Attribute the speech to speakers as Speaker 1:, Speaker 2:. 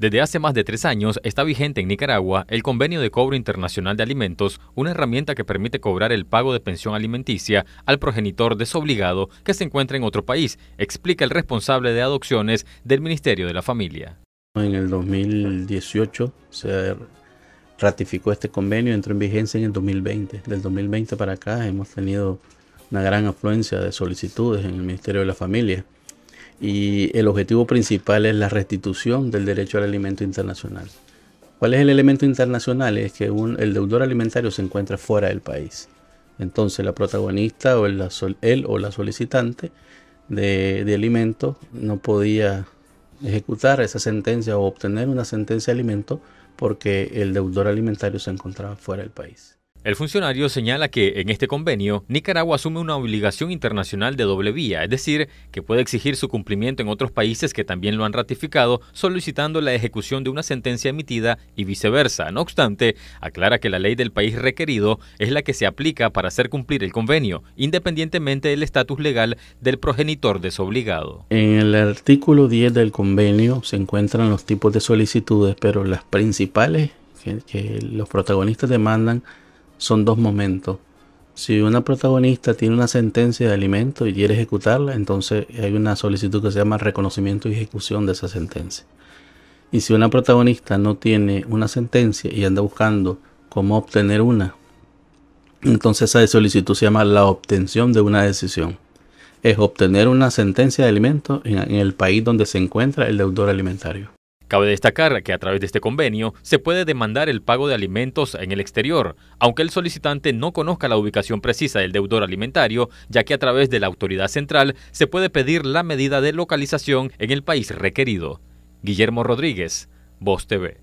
Speaker 1: Desde hace más de tres años está vigente en Nicaragua el Convenio de Cobro Internacional de Alimentos, una herramienta que permite cobrar el pago de pensión alimenticia al progenitor desobligado que se encuentra en otro país, explica el responsable de adopciones del Ministerio de la Familia.
Speaker 2: En el 2018 se ratificó este convenio, y entró en vigencia en el 2020. Del 2020 para acá hemos tenido una gran afluencia de solicitudes en el Ministerio de la Familia y el objetivo principal es la restitución del derecho al alimento internacional. ¿Cuál es el elemento internacional? Es que el deudor alimentario se encuentra fuera del país. Entonces la protagonista o el, él o la solicitante de, de alimento no podía ejecutar esa sentencia o obtener una sentencia de alimento porque el deudor alimentario se encontraba fuera del
Speaker 1: país. El funcionario señala que en este convenio Nicaragua asume una obligación internacional de doble vía, es decir, que puede exigir su cumplimiento en otros países que también lo han ratificado, solicitando la ejecución de una sentencia emitida y viceversa. No obstante, aclara que la ley del país requerido es la que se aplica para hacer cumplir el convenio, independientemente del estatus legal del progenitor desobligado.
Speaker 2: En el artículo 10 del convenio se encuentran los tipos de solicitudes, pero las principales que, los protagonistas demandan son dos momentos. Si una protagonista tiene una sentencia de alimento y quiere ejecutarla, entonces hay una solicitud que se llama reconocimiento y ejecución de esa sentencia. Y si una protagonista no tiene una sentencia y anda buscando cómo obtener una, entonces esa solicitud se llama la obtención de una decisión. Es obtener una sentencia de alimento en el país donde se encuentra el deudor alimentario.
Speaker 1: Cabe destacar que a través de este convenio se puede demandar el pago de alimentos en el exterior, aunque el solicitante no conozca la ubicación precisa del deudor alimentario, ya que a través de la autoridad central se puede pedir la medida de localización en el país requerido. Guillermo Rodríguez, Voz TV.